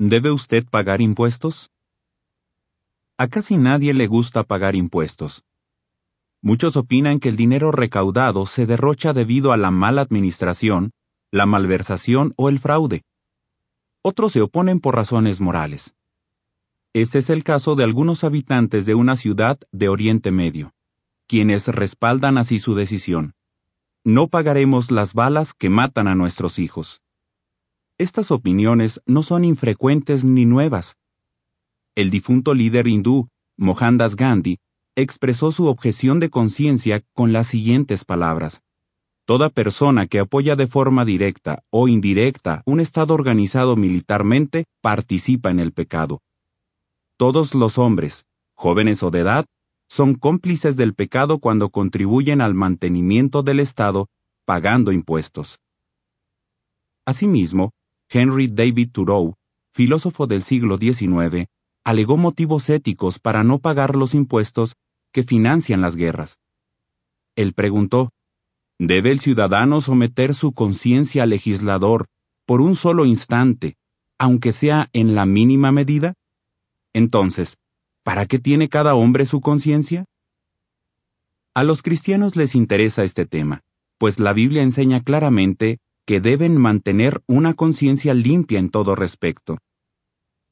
¿Debe usted pagar impuestos? A casi nadie le gusta pagar impuestos. Muchos opinan que el dinero recaudado se derrocha debido a la mala administración, la malversación o el fraude. Otros se oponen por razones morales. Este es el caso de algunos habitantes de una ciudad de Oriente Medio, quienes respaldan así su decisión. No pagaremos las balas que matan a nuestros hijos. Estas opiniones no son infrecuentes ni nuevas. El difunto líder hindú, Mohandas Gandhi, expresó su objeción de conciencia con las siguientes palabras. Toda persona que apoya de forma directa o indirecta un Estado organizado militarmente participa en el pecado. Todos los hombres, jóvenes o de edad, son cómplices del pecado cuando contribuyen al mantenimiento del Estado pagando impuestos. Asimismo, Henry David Thoreau, filósofo del siglo XIX, alegó motivos éticos para no pagar los impuestos que financian las guerras. Él preguntó, ¿Debe el ciudadano someter su conciencia al legislador por un solo instante, aunque sea en la mínima medida? Entonces, ¿para qué tiene cada hombre su conciencia? A los cristianos les interesa este tema, pues la Biblia enseña claramente que deben mantener una conciencia limpia en todo respecto.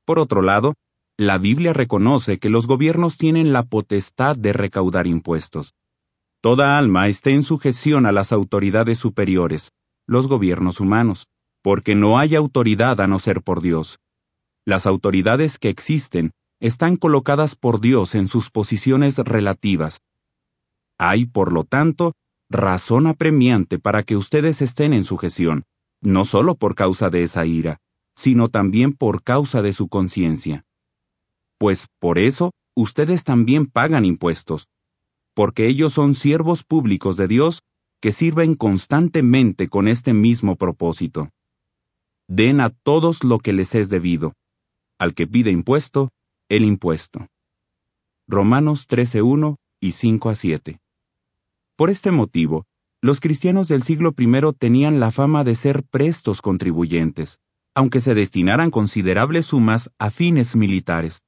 Por otro lado, la Biblia reconoce que los gobiernos tienen la potestad de recaudar impuestos. Toda alma esté en sujeción a las autoridades superiores, los gobiernos humanos, porque no hay autoridad a no ser por Dios. Las autoridades que existen están colocadas por Dios en sus posiciones relativas. Hay, por lo tanto, razón apremiante para que ustedes estén en sujeción, no solo por causa de esa ira, sino también por causa de su conciencia. Pues por eso ustedes también pagan impuestos, porque ellos son siervos públicos de Dios que sirven constantemente con este mismo propósito. Den a todos lo que les es debido. Al que pide impuesto, el impuesto. Romanos 13.1 y 5 a 7. Por este motivo, los cristianos del siglo I tenían la fama de ser prestos contribuyentes, aunque se destinaran considerables sumas a fines militares.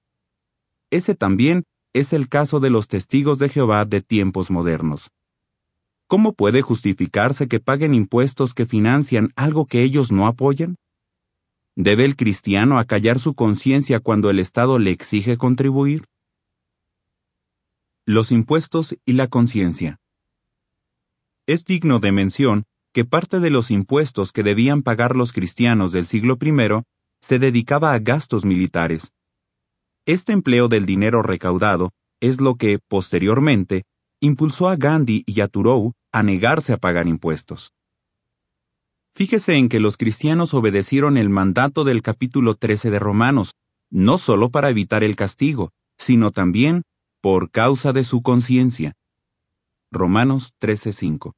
Ese también es el caso de los testigos de Jehová de tiempos modernos. ¿Cómo puede justificarse que paguen impuestos que financian algo que ellos no apoyan? ¿Debe el cristiano acallar su conciencia cuando el Estado le exige contribuir? Los impuestos y la conciencia. Es digno de mención que parte de los impuestos que debían pagar los cristianos del siglo I se dedicaba a gastos militares. Este empleo del dinero recaudado es lo que, posteriormente, impulsó a Gandhi y a Thoreau a negarse a pagar impuestos. Fíjese en que los cristianos obedecieron el mandato del capítulo 13 de Romanos, no solo para evitar el castigo, sino también por causa de su conciencia. Romanos 13:5.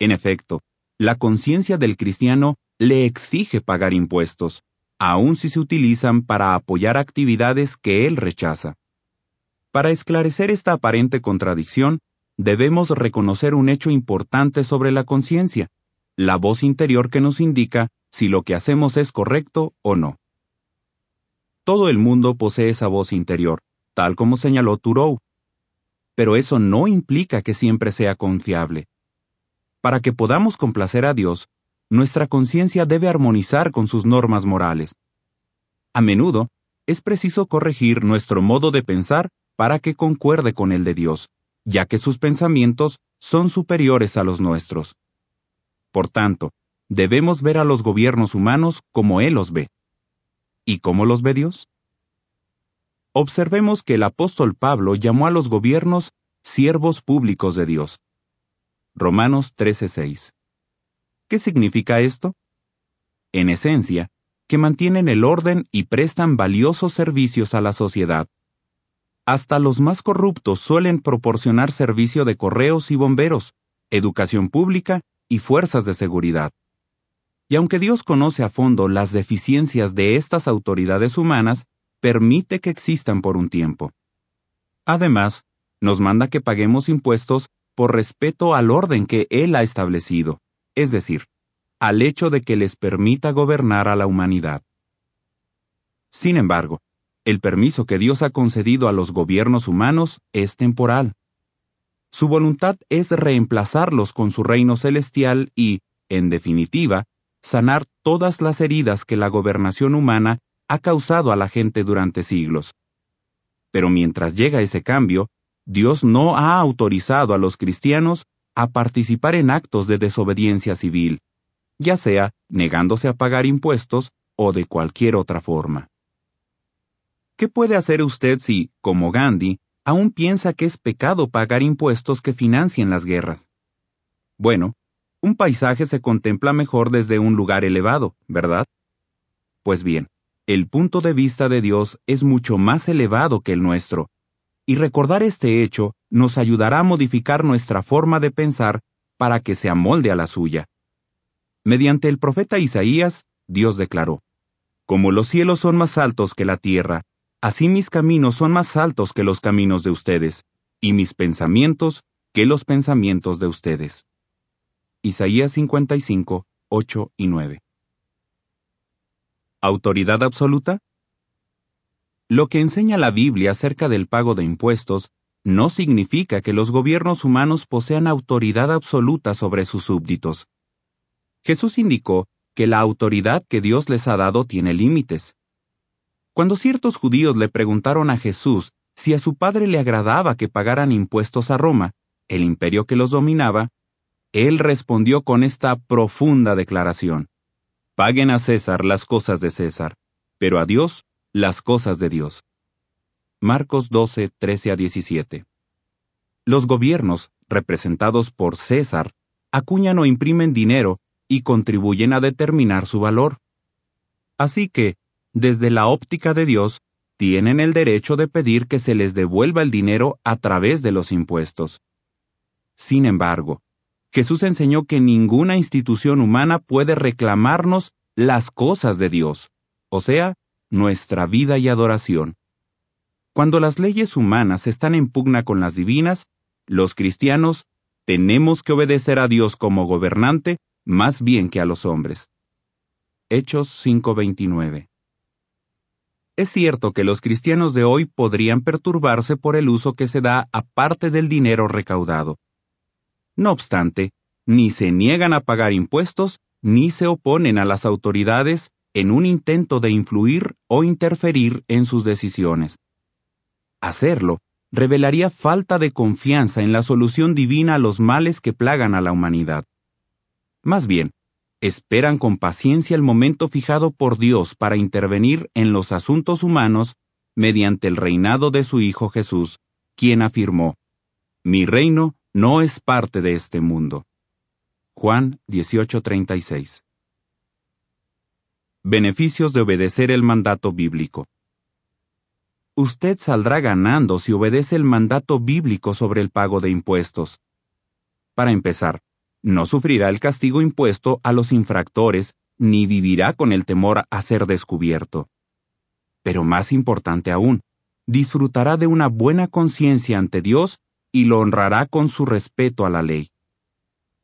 En efecto, la conciencia del cristiano le exige pagar impuestos, aun si se utilizan para apoyar actividades que él rechaza. Para esclarecer esta aparente contradicción, debemos reconocer un hecho importante sobre la conciencia, la voz interior que nos indica si lo que hacemos es correcto o no. Todo el mundo posee esa voz interior, tal como señaló Thoreau, pero eso no implica que siempre sea confiable. Para que podamos complacer a Dios, nuestra conciencia debe armonizar con sus normas morales. A menudo, es preciso corregir nuestro modo de pensar para que concuerde con el de Dios, ya que sus pensamientos son superiores a los nuestros. Por tanto, debemos ver a los gobiernos humanos como Él los ve. ¿Y cómo los ve Dios? observemos que el apóstol Pablo llamó a los gobiernos siervos públicos de Dios. Romanos 13:6. ¿Qué significa esto? En esencia, que mantienen el orden y prestan valiosos servicios a la sociedad. Hasta los más corruptos suelen proporcionar servicio de correos y bomberos, educación pública y fuerzas de seguridad. Y aunque Dios conoce a fondo las deficiencias de estas autoridades humanas, permite que existan por un tiempo. Además, nos manda que paguemos impuestos por respeto al orden que Él ha establecido, es decir, al hecho de que les permita gobernar a la humanidad. Sin embargo, el permiso que Dios ha concedido a los gobiernos humanos es temporal. Su voluntad es reemplazarlos con su reino celestial y, en definitiva, sanar todas las heridas que la gobernación humana ha causado a la gente durante siglos. Pero mientras llega ese cambio, Dios no ha autorizado a los cristianos a participar en actos de desobediencia civil, ya sea negándose a pagar impuestos o de cualquier otra forma. ¿Qué puede hacer usted si, como Gandhi, aún piensa que es pecado pagar impuestos que financien las guerras? Bueno, un paisaje se contempla mejor desde un lugar elevado, ¿verdad? Pues bien, el punto de vista de Dios es mucho más elevado que el nuestro, y recordar este hecho nos ayudará a modificar nuestra forma de pensar para que se amolde a la suya. Mediante el profeta Isaías, Dios declaró, Como los cielos son más altos que la tierra, así mis caminos son más altos que los caminos de ustedes, y mis pensamientos que los pensamientos de ustedes. Isaías 55, 8 y 9. ¿Autoridad absoluta? Lo que enseña la Biblia acerca del pago de impuestos no significa que los gobiernos humanos posean autoridad absoluta sobre sus súbditos. Jesús indicó que la autoridad que Dios les ha dado tiene límites. Cuando ciertos judíos le preguntaron a Jesús si a su padre le agradaba que pagaran impuestos a Roma, el imperio que los dominaba, él respondió con esta profunda declaración. Paguen a César las cosas de César, pero a Dios las cosas de Dios. Marcos 12, 13 a 17. Los gobiernos, representados por César, acuñan o imprimen dinero y contribuyen a determinar su valor. Así que, desde la óptica de Dios, tienen el derecho de pedir que se les devuelva el dinero a través de los impuestos. Sin embargo, Jesús enseñó que ninguna institución humana puede reclamarnos las cosas de Dios, o sea, nuestra vida y adoración. Cuando las leyes humanas están en pugna con las divinas, los cristianos tenemos que obedecer a Dios como gobernante más bien que a los hombres. Hechos 5:29 Es cierto que los cristianos de hoy podrían perturbarse por el uso que se da a parte del dinero recaudado, no obstante, ni se niegan a pagar impuestos ni se oponen a las autoridades en un intento de influir o interferir en sus decisiones. Hacerlo revelaría falta de confianza en la solución divina a los males que plagan a la humanidad. Más bien, esperan con paciencia el momento fijado por Dios para intervenir en los asuntos humanos mediante el reinado de su Hijo Jesús, quien afirmó, Mi reino no es parte de este mundo. Juan 18:36 Beneficios de obedecer el mandato bíblico. Usted saldrá ganando si obedece el mandato bíblico sobre el pago de impuestos. Para empezar, no sufrirá el castigo impuesto a los infractores ni vivirá con el temor a ser descubierto. Pero más importante aún, disfrutará de una buena conciencia ante Dios y lo honrará con su respeto a la ley.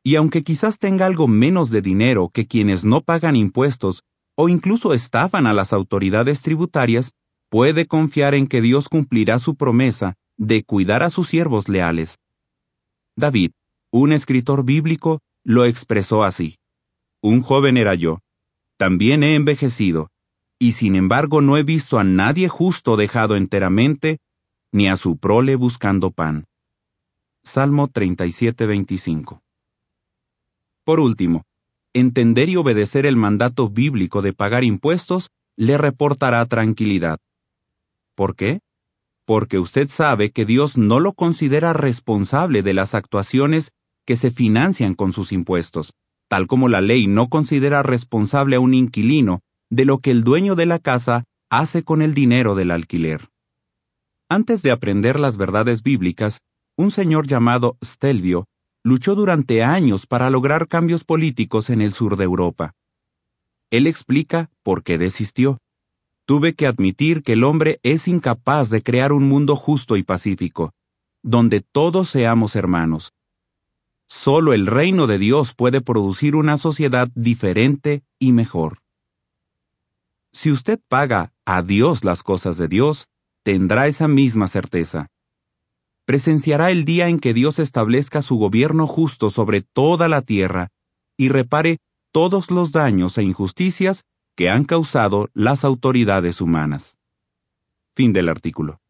Y aunque quizás tenga algo menos de dinero que quienes no pagan impuestos o incluso estafan a las autoridades tributarias, puede confiar en que Dios cumplirá su promesa de cuidar a sus siervos leales. David, un escritor bíblico, lo expresó así. Un joven era yo. También he envejecido, y sin embargo no he visto a nadie justo dejado enteramente, ni a su prole buscando pan. Salmo 37:25. Por último, entender y obedecer el mandato bíblico de pagar impuestos le reportará tranquilidad. ¿Por qué? Porque usted sabe que Dios no lo considera responsable de las actuaciones que se financian con sus impuestos, tal como la ley no considera responsable a un inquilino de lo que el dueño de la casa hace con el dinero del alquiler. Antes de aprender las verdades bíblicas, un señor llamado Stelvio luchó durante años para lograr cambios políticos en el sur de Europa. Él explica por qué desistió. Tuve que admitir que el hombre es incapaz de crear un mundo justo y pacífico, donde todos seamos hermanos. Solo el reino de Dios puede producir una sociedad diferente y mejor. Si usted paga a Dios las cosas de Dios, tendrá esa misma certeza presenciará el día en que Dios establezca su gobierno justo sobre toda la tierra y repare todos los daños e injusticias que han causado las autoridades humanas. Fin del artículo.